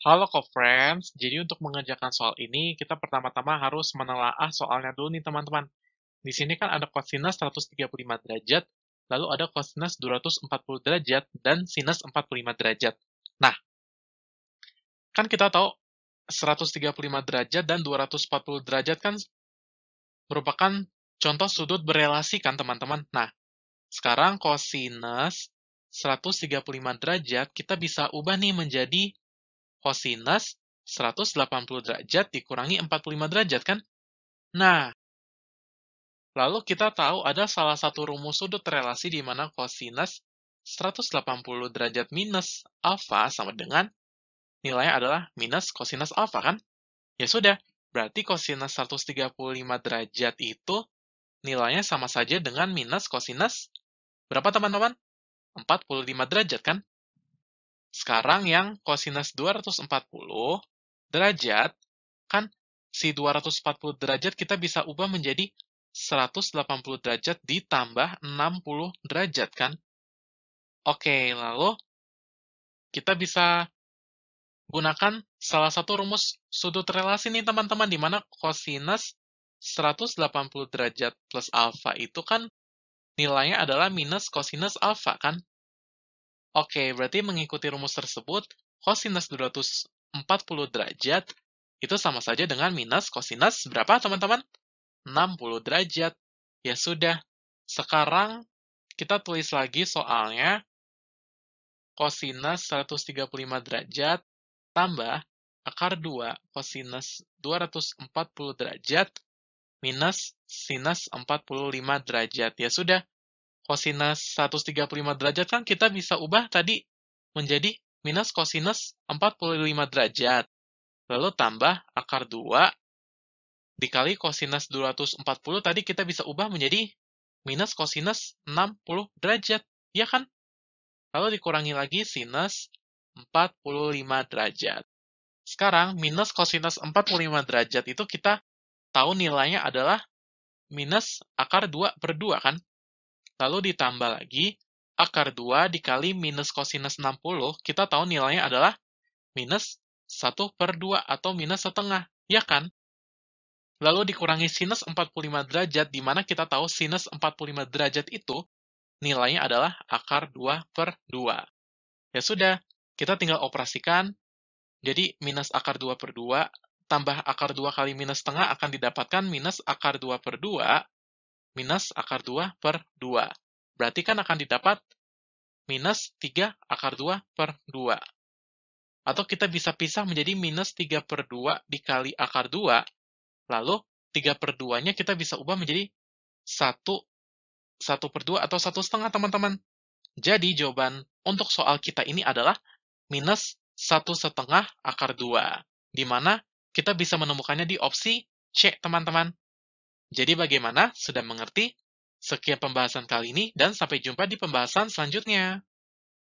Halo co-friends, jadi untuk mengerjakan soal ini, kita pertama-tama harus menelaah soalnya dulu nih teman-teman. Di sini kan ada cosinus 135 derajat, lalu ada cosinus 240 derajat, dan sinus 45 derajat. Nah, kan kita tahu 135 derajat dan 240 derajat kan merupakan contoh sudut berelasi kan teman-teman. Nah, sekarang cosinus 135 derajat kita bisa ubah nih menjadi Kosinus 180 derajat dikurangi 45 derajat kan? Nah, lalu kita tahu ada salah satu rumus sudut relasi di mana kosinus 180 derajat minus alfa sama dengan nilainya adalah minus kosinus alfa kan? Ya sudah, berarti kosinus 135 derajat itu nilainya sama saja dengan minus kosinus berapa teman-teman? 45 derajat kan? Sekarang yang kosinus 240 derajat, kan si 240 derajat kita bisa ubah menjadi 180 derajat ditambah 60 derajat, kan? Oke, lalu kita bisa gunakan salah satu rumus sudut relasi nih teman-teman, di mana kosinus 180 derajat plus alfa itu kan nilainya adalah minus kosinus alfa kan? Oke, berarti mengikuti rumus tersebut, kosinus 240 derajat itu sama saja dengan minus kosinus berapa, teman-teman? 60 derajat. Ya sudah. Sekarang kita tulis lagi soalnya. Kosinus 135 derajat tambah akar 2 kosinus 240 derajat minus sinus 45 derajat. Ya sudah, kosinus 135 derajat kan kita bisa ubah tadi menjadi minus kosinus 45 derajat. Lalu tambah akar 2 dikali kosinus 240 tadi kita bisa ubah menjadi minus kosinus 60 derajat, ya kan? Lalu dikurangi lagi sinus 45 derajat. Sekarang minus kosinus 45 derajat itu kita tahu nilainya adalah minus akar 2 per 2 kan? Lalu ditambah lagi, akar 2 dikali minus kosinus 60, kita tahu nilainya adalah minus 1 per 2 atau minus setengah, ya kan? Lalu dikurangi sinus 45 derajat, di mana kita tahu sinus 45 derajat itu nilainya adalah akar 2 per 2. Ya sudah, kita tinggal operasikan. Jadi minus akar 2 per 2 tambah akar 2 kali minus setengah akan didapatkan minus akar 2 per 2 minus akar 2 per 2. Berarti kan akan didapat minus 3 akar 2 per 2. Atau kita bisa pisah menjadi minus 3 per 2 dikali akar 2, lalu 3 per 2-nya kita bisa ubah menjadi 1, 1 per 2 atau 1 setengah, teman-teman. Jadi jawaban untuk soal kita ini adalah minus 1 setengah akar 2, di mana kita bisa menemukannya di opsi C, teman-teman. Jadi bagaimana? Sudah mengerti? Sekian pembahasan kali ini dan sampai jumpa di pembahasan selanjutnya.